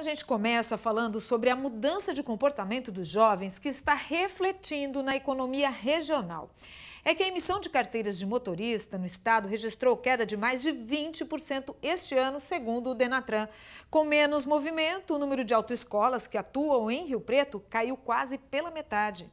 A gente começa falando sobre a mudança de comportamento dos jovens que está refletindo na economia regional. É que a emissão de carteiras de motorista no estado registrou queda de mais de 20% este ano, segundo o Denatran. Com menos movimento, o número de autoescolas que atuam em Rio Preto caiu quase pela metade.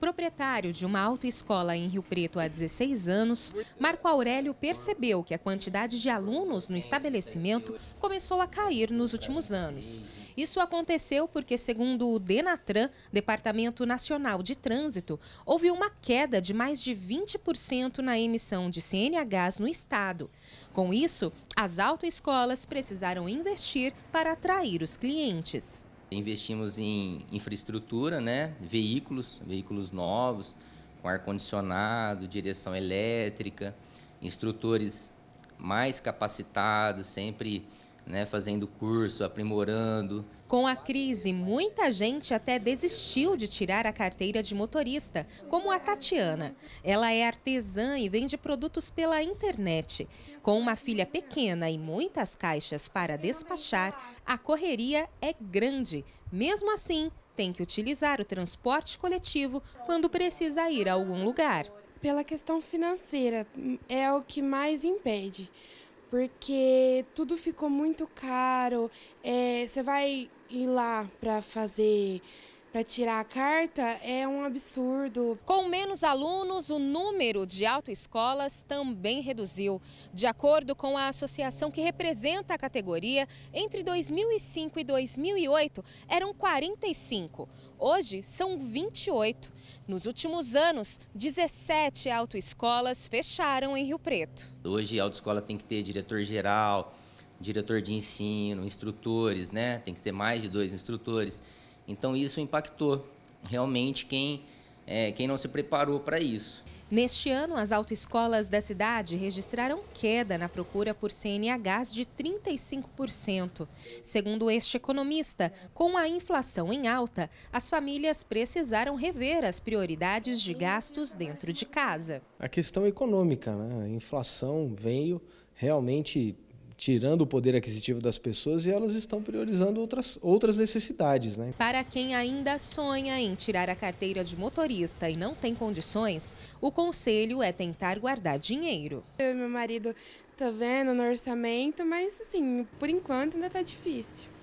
Proprietário de uma autoescola em Rio Preto há 16 anos, Marco Aurélio percebeu que a quantidade de alunos no estabelecimento começou a cair nos últimos anos. Isso aconteceu porque, segundo o Denatran, Departamento Nacional de Trânsito, houve uma queda de mais de 20% na emissão de CNHs no estado. Com isso, as autoescolas precisaram investir para atrair os clientes investimos em infraestrutura, né? veículos, veículos novos, com ar-condicionado, direção elétrica, instrutores mais capacitados, sempre né, fazendo curso, aprimorando. Com a crise, muita gente até desistiu de tirar a carteira de motorista, como a Tatiana. Ela é artesã e vende produtos pela internet. Com uma filha pequena e muitas caixas para despachar, a correria é grande. Mesmo assim, tem que utilizar o transporte coletivo quando precisa ir a algum lugar. Pela questão financeira, é o que mais impede porque tudo ficou muito caro. É, você é, vai ir lá para fazer para tirar a carta é um absurdo. Com menos alunos, o número de autoescolas também reduziu. De acordo com a associação que representa a categoria, entre 2005 e 2008 eram 45. Hoje são 28. Nos últimos anos, 17 autoescolas fecharam em Rio Preto. Hoje a autoescola tem que ter diretor geral, diretor de ensino, instrutores, né? Tem que ter mais de dois instrutores. Então isso impactou realmente quem, é, quem não se preparou para isso. Neste ano, as autoescolas da cidade registraram queda na procura por CNHs de 35%. Segundo este economista, com a inflação em alta, as famílias precisaram rever as prioridades de gastos dentro de casa. A questão econômica, né? a inflação veio realmente tirando o poder aquisitivo das pessoas e elas estão priorizando outras, outras necessidades. Né? Para quem ainda sonha em tirar a carteira de motorista e não tem condições, o conselho é tentar guardar dinheiro. Eu e meu marido tá vendo no orçamento, mas assim, por enquanto ainda tá difícil.